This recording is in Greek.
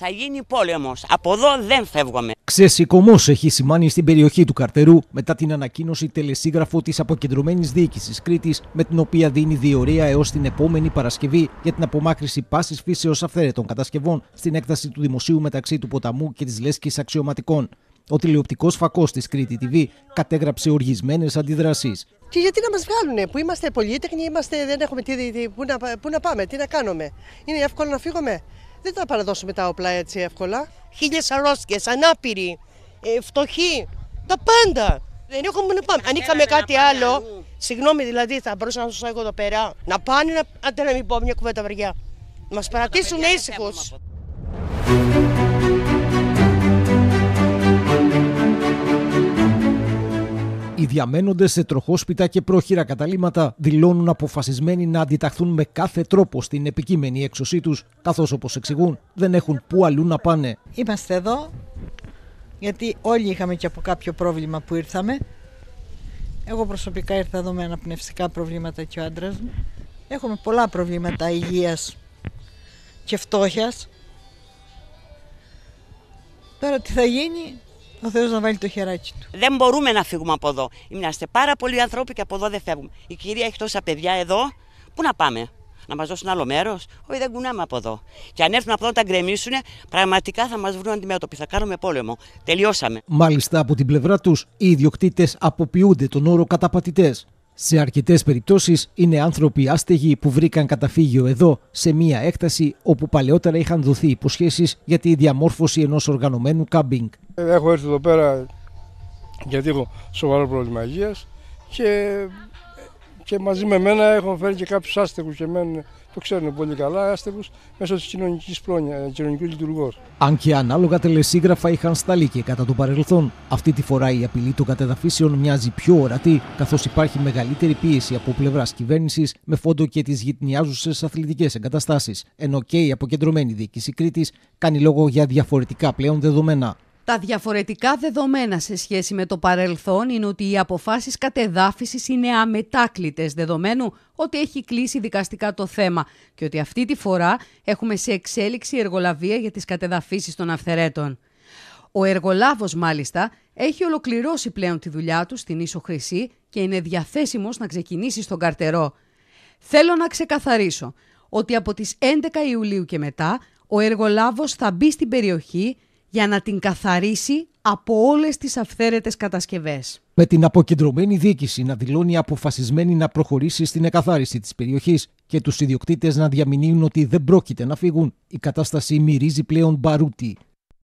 Θα γίνει πόλεμος. Από εδώ δεν φεύγουμε. Ξεσηκωμός έχει σημάνει στην περιοχή του Καρτερού μετά την ανακοίνωση τελεσίγραφο της αποκεντρωμένης διοίκησης Κρήτης, με την οποία δίνει διορία έως την επόμενη Παρασκευή για την απομάκρυση πάσης φύσεως αυθαίρετων κατασκευών στην έκταση του δημοσίου μεταξύ του ποταμού και της λέσκη αξιωματικών. Ο τηλεοπτικός φακός της Κρήτη TV κατέγραψε οργισμένες αντιδράσεις. Και γιατί να μας βγάλουνε που είμαστε πολυτεχνοί, είμαστε, δεν έχουμε τι, τι που, να, που να πάμε, τι να κάνουμε. Είναι εύκολο να φύγουμε. Δεν θα παραδώσουμε τα όπλα έτσι εύκολα. Χίλιες αρρώστιες, ανάπηροι, ε, φτωχοί, τα πάντα. Δεν έχουμε να πάμε. Αν είχαμε κάτι άλλο, συγγνώμη δηλαδή, θα μπορούσα να σα εγώ εδώ πέρα. Να πάνε να, να μην πω μια κουβέντα βαριά. Μας ε, παρατήσουν ήσυχου. Οι διαμένοντες σε τροχόσπιτα και πρόχειρα καταλήματα δηλώνουν αποφασισμένοι να αντιταχθούν με κάθε τρόπο στην επικείμενη έξωσή τους, καθώς όπως εξηγούν δεν έχουν πού αλλού να πάνε. Είμαστε εδώ γιατί όλοι είχαμε και από κάποιο πρόβλημα που ήρθαμε. Εγώ προσωπικά ήρθα εδώ με αναπνευστικά προβλήματα και ο άντρας μου. Έχουμε πολλά προβλήματα υγείας και φτώχειας. Τώρα τι θα γίνει, ο Θεός να βάλει το χεράκι του. Δεν μπορούμε να φύγουμε από εδώ. Είμαστε πάρα πολλοί άνθρωποι και από εδώ δεν φεύγουμε. Η κυρία έχει τόσα παιδιά εδώ. Πού να πάμε, να μας δώσουν άλλο μέρος. Όχι, δεν κουνάμε από εδώ. Και αν έρθουν από εδώ να τα γκρεμίσουν, πραγματικά θα μας βρουν αντιμέτωποι. Θα κάνουμε πόλεμο. Τελειώσαμε. Μάλιστα από την πλευρά τους, οι ιδιοκτήτες αποποιούνται τον όρο καταπατητές. Σε αρκετές περιπτώσεις είναι άνθρωποι άστεγοι που βρήκαν καταφύγιο εδώ, σε μία έκταση όπου παλαιότερα είχαν δοθεί υποσχέσεις για τη διαμόρφωση ενός οργανωμένου κάμπινγκ. Έχω έρθει εδώ πέρα γιατί έχω σοβαρό πρόβλημα υγείας και και μαζί με μένα έχω φέρει και κάποιους άστεγους και μένουν το ξέρουν πολύ καλά, άστεγους μέσω της κοινωνικής πρόνοια, ε, κοινωνικούς λειτουργός. Αν και ανάλογα τελεσίγραφα είχαν σταλεί και κατά το παρελθόν, αυτή τη φορά η απειλή των κατεδαφίσεων μοιάζει πιο ορατή, καθώς υπάρχει μεγαλύτερη πίεση από πλευράς κυβέρνησης με φόντο και τις γυτνιάζουσες αθλητικές εγκαταστάσεις, ενώ και η αποκεντρωμένη διοίκηση Κρήτης κάνει λόγο για διαφορετικά πλέον δεδομένα. Τα διαφορετικά δεδομένα σε σχέση με το παρελθόν είναι ότι οι αποφάσεις κατεδάφισης είναι αμετάκλητες δεδομένου ότι έχει κλείσει δικαστικά το θέμα και ότι αυτή τη φορά έχουμε σε εξέλιξη εργολαβία για τις κατεδαφίσεις των αυθερέτων. Ο εργολάβος μάλιστα έχει ολοκληρώσει πλέον τη δουλειά του στην Ίσο Χρυσή και είναι διαθέσιμος να ξεκινήσει στον καρτερό. Θέλω να ξεκαθαρίσω ότι από τις 11 Ιουλίου και μετά ο εργολάβος θα μπει στην περιοχή για να την καθαρίσει από όλες τις αυθαίρετες κατασκευές. Με την αποκεντρωμένη διοίκηση να δηλώνει αποφασισμένη να προχωρήσει στην εκαθάριση της περιοχής και τους ιδιοκτήτες να διαμηνύουν ότι δεν πρόκειται να φύγουν, η κατάσταση μυρίζει πλέον μπαρούτι.